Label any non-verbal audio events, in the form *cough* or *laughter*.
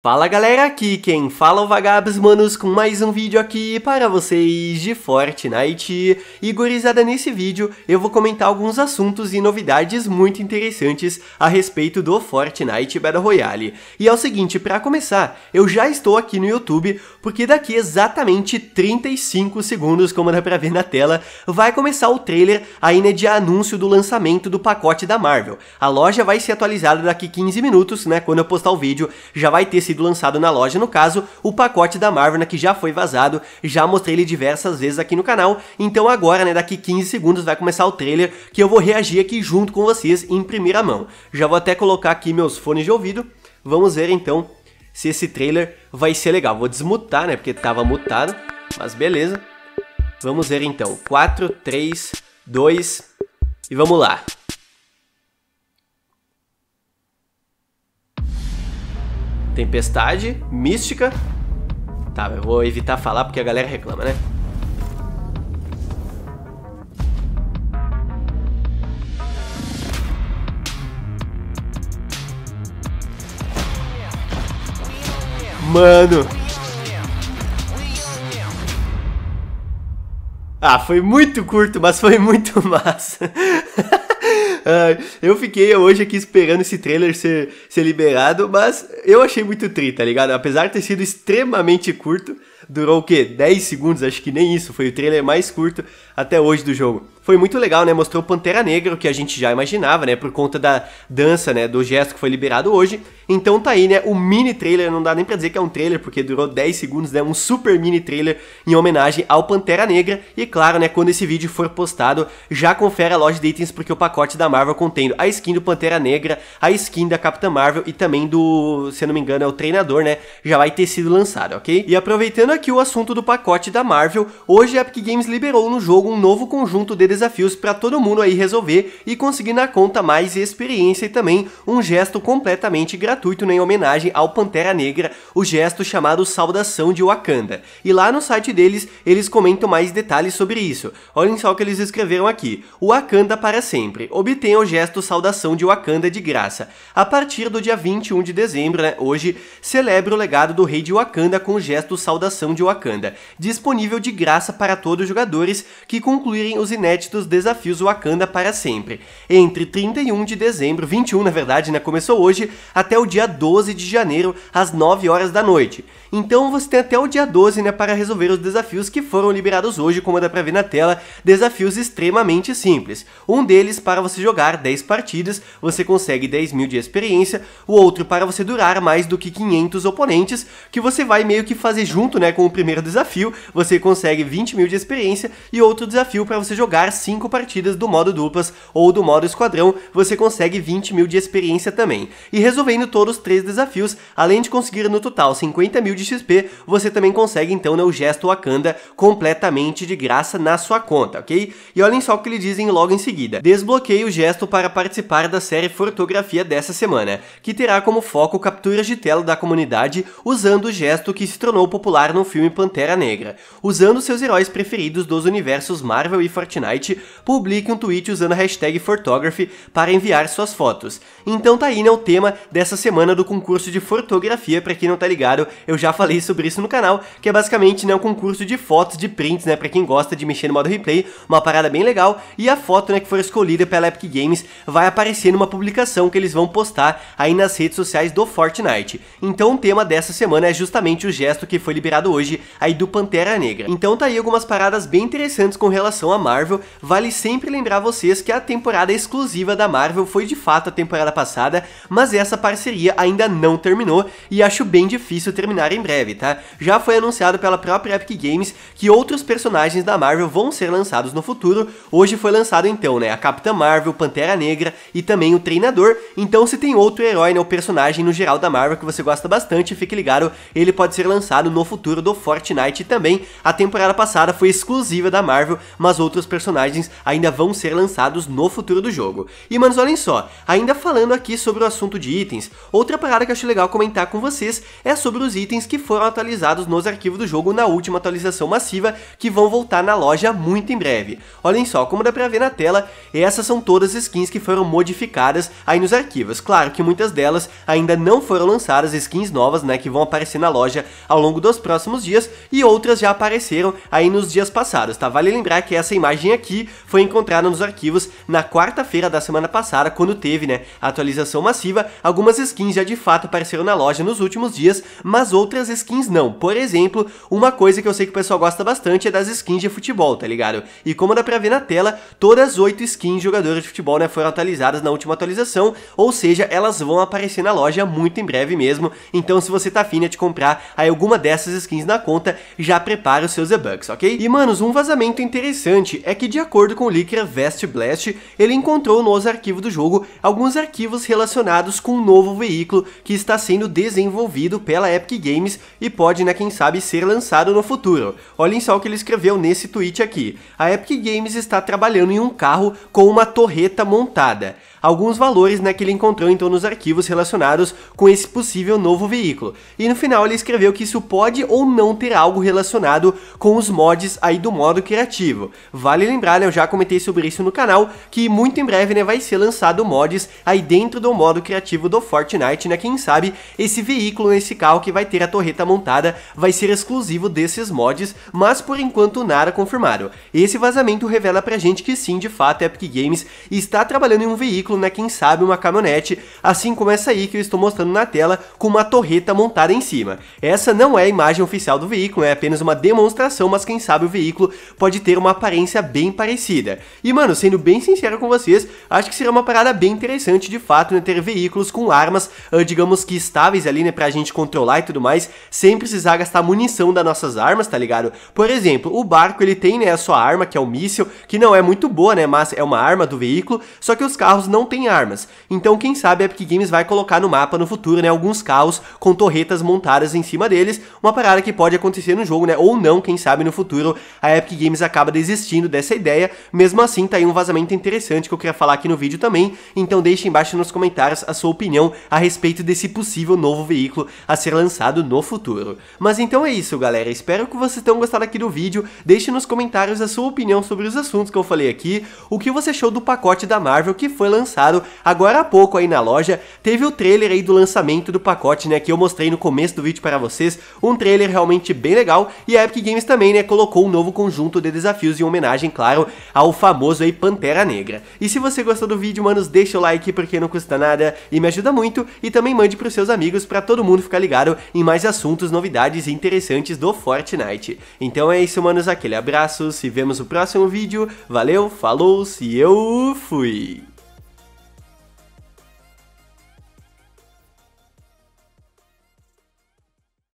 Fala galera, aqui quem fala é o Vagabs Manos com mais um vídeo aqui para vocês de Fortnite. E gurizada, nesse vídeo eu vou comentar alguns assuntos e novidades muito interessantes a respeito do Fortnite Battle Royale. E é o seguinte, para começar, eu já estou aqui no YouTube porque daqui exatamente 35 segundos, como dá pra ver na tela, vai começar o trailer ainda né, de anúncio do lançamento do pacote da Marvel. A loja vai ser atualizada daqui 15 minutos, né, quando eu postar o vídeo já vai ter sido lançado na loja, no caso, o pacote da Marvel, né, que já foi vazado, já mostrei ele diversas vezes aqui no canal, então agora, né, daqui 15 segundos vai começar o trailer, que eu vou reagir aqui junto com vocês em primeira mão. Já vou até colocar aqui meus fones de ouvido, vamos ver então se esse trailer vai ser legal. Vou desmutar, né, porque tava mutado, mas beleza. Vamos ver então, 4, 3, 2 e vamos lá. Tempestade, Mística. Tá, eu vou evitar falar porque a galera reclama, né? Mano. Ah, foi muito curto, mas foi muito *laughs* massa eu fiquei hoje aqui esperando esse trailer ser, ser liberado, mas eu achei muito tri, tá ligado? Apesar de ter sido extremamente curto, durou o quê? 10 segundos, acho que nem isso, foi o trailer mais curto até hoje do jogo. Foi muito legal, né? Mostrou Pantera Negra, o que a gente já imaginava, né? Por conta da dança, né? Do gesto que foi liberado hoje. Então tá aí, né? O mini trailer, não dá nem pra dizer que é um trailer, porque durou 10 segundos, né? Um super mini trailer em homenagem ao Pantera Negra. E claro, né? Quando esse vídeo for postado, já confere a loja de itens, porque o pacote da Marvel contendo a skin do Pantera Negra, a skin da Capitã Marvel e também do, se não me engano, é o treinador, né? Já vai ter sido lançado, ok? E aproveitando aqui o assunto do pacote da Marvel, hoje a Epic Games liberou no jogo um novo conjunto de desafios para todo mundo aí resolver e conseguir na conta mais experiência e também um gesto completamente gratuito gratuito em homenagem ao Pantera Negra, o gesto chamado Saudação de Wakanda. E lá no site deles, eles comentam mais detalhes sobre isso. Olhem só o que eles escreveram aqui. Wakanda para sempre. Obtenha o gesto Saudação de Wakanda de graça. A partir do dia 21 de dezembro, né, hoje, celebra o legado do rei de Wakanda com o gesto Saudação de Wakanda, disponível de graça para todos os jogadores que concluírem os inéditos desafios Wakanda para sempre, entre 31 de dezembro, 21 na verdade, né, começou hoje, até o dia 12 de janeiro, às 9 horas da noite. Então você tem até o dia 12 né, para resolver os desafios que foram liberados hoje, como dá pra ver na tela, desafios extremamente simples. Um deles para você jogar 10 partidas, você consegue 10 mil de experiência, o outro para você durar mais do que 500 oponentes, que você vai meio que fazer junto né, com o primeiro desafio, você consegue 20 mil de experiência, e outro desafio para você jogar 5 partidas do modo duplas ou do modo esquadrão, você consegue 20 mil de experiência também. E resolvendo Todos os três desafios, além de conseguir no total 50 mil de XP, você também consegue então né, o gesto Wakanda completamente de graça na sua conta, ok? E olhem só o que eles dizem logo em seguida. Desbloqueie o gesto para participar da série Fotografia dessa semana, que terá como foco capturas de tela da comunidade usando o gesto que se tornou popular no filme Pantera Negra. Usando seus heróis preferidos dos universos Marvel e Fortnite, publique um tweet usando a hashtag Photography para enviar suas fotos. Então tá aí né, o tema dessa semana semana do concurso de fotografia, para quem não tá ligado, eu já falei sobre isso no canal, que é basicamente né, um concurso de fotos, de prints, né, para quem gosta de mexer no modo replay, uma parada bem legal, e a foto né, que for escolhida pela Epic Games vai aparecer numa publicação que eles vão postar aí nas redes sociais do Fortnite. Então o tema dessa semana é justamente o gesto que foi liberado hoje aí do Pantera Negra. Então tá aí algumas paradas bem interessantes com relação a Marvel, vale sempre lembrar vocês que a temporada exclusiva da Marvel foi de fato a temporada passada, mas essa parceria parceria ainda não terminou e acho bem difícil terminar em breve, tá? Já foi anunciado pela própria Epic Games que outros personagens da Marvel vão ser lançados no futuro. Hoje foi lançado então, né, a Capitã Marvel, Pantera Negra e também o Treinador. Então se tem outro herói, né, o personagem no geral da Marvel que você gosta bastante, fique ligado, ele pode ser lançado no futuro do Fortnite também. A temporada passada foi exclusiva da Marvel, mas outros personagens ainda vão ser lançados no futuro do jogo. E manos, olhem só, ainda falando aqui sobre o assunto de itens, Outra parada que eu acho legal comentar com vocês é sobre os itens que foram atualizados nos arquivos do jogo na última atualização massiva, que vão voltar na loja muito em breve. Olhem só, como dá pra ver na tela, essas são todas as skins que foram modificadas aí nos arquivos. Claro que muitas delas ainda não foram lançadas, skins novas, né, que vão aparecer na loja ao longo dos próximos dias, e outras já apareceram aí nos dias passados, tá? Vale lembrar que essa imagem aqui foi encontrada nos arquivos na quarta-feira da semana passada, quando teve, né, a atualização massiva, algumas skins já de fato apareceram na loja nos últimos dias, mas outras skins não. Por exemplo, uma coisa que eu sei que o pessoal gosta bastante é das skins de futebol, tá ligado? E como dá pra ver na tela, todas as 8 skins de jogadores de futebol né, foram atualizadas na última atualização, ou seja, elas vão aparecer na loja muito em breve mesmo. Então se você tá afim né, de comprar aí alguma dessas skins na conta, já prepara os seus e-bucks, ok? E manos, um vazamento interessante é que de acordo com o leaker Vest Blast, ele encontrou nos arquivos do jogo alguns arquivos relacionados com o um novo veículo que está sendo desenvolvido pela Epic Games e pode, né, quem sabe, ser lançado no futuro. Olhem só o que ele escreveu nesse tweet aqui. A Epic Games está trabalhando em um carro com uma torreta montada. Alguns valores né, que ele encontrou então nos arquivos relacionados com esse possível novo veículo. E no final ele escreveu que isso pode ou não ter algo relacionado com os mods aí do modo criativo. Vale lembrar, né, eu já comentei sobre isso no canal, que muito em breve né, vai ser lançado mods aí dentro do modo criativo do Forte Fortnite, né? Quem sabe esse veículo, esse carro que vai ter a torreta montada, vai ser exclusivo desses mods, mas por enquanto nada confirmado. Esse vazamento revela pra gente que sim, de fato, a Epic Games está trabalhando em um veículo, né? Quem sabe uma caminhonete, assim como essa aí que eu estou mostrando na tela, com uma torreta montada em cima. Essa não é a imagem oficial do veículo, é apenas uma demonstração, mas quem sabe o veículo pode ter uma aparência bem parecida. E mano, sendo bem sincero com vocês, acho que seria uma parada bem interessante de fato, né? Ter veículos com armas armas, ah, digamos que estáveis ali, né, pra gente controlar e tudo mais, sem precisar gastar munição das nossas armas, tá ligado? Por exemplo, o barco, ele tem, né, a sua arma, que é o míssil, que não é muito boa, né, mas é uma arma do veículo, só que os carros não têm armas. Então, quem sabe a Epic Games vai colocar no mapa no futuro, né, alguns carros com torretas montadas em cima deles, uma parada que pode acontecer no jogo, né, ou não, quem sabe no futuro a Epic Games acaba desistindo dessa ideia, mesmo assim tá aí um vazamento interessante que eu queria falar aqui no vídeo também, então deixe embaixo nos comentários a sua opinião a respeito desse possível novo veículo a ser lançado no futuro. Mas então é isso, galera. Espero que vocês tenham gostado aqui do vídeo. Deixe nos comentários a sua opinião sobre os assuntos que eu falei aqui, o que você achou do pacote da Marvel que foi lançado agora há pouco aí na loja. Teve o trailer aí do lançamento do pacote, né, que eu mostrei no começo do vídeo para vocês. Um trailer realmente bem legal e a Epic Games também, né, colocou um novo conjunto de desafios em homenagem, claro, ao famoso aí Pantera Negra. E se você gostou do vídeo, manos, deixa o like porque não custa nada e me ajuda muito muito e também mande para os seus amigos para todo mundo ficar ligado em mais assuntos, novidades e interessantes do Fortnite. Então é isso, manos, aquele abraço, se vemos no próximo vídeo, valeu, falou, se eu fui!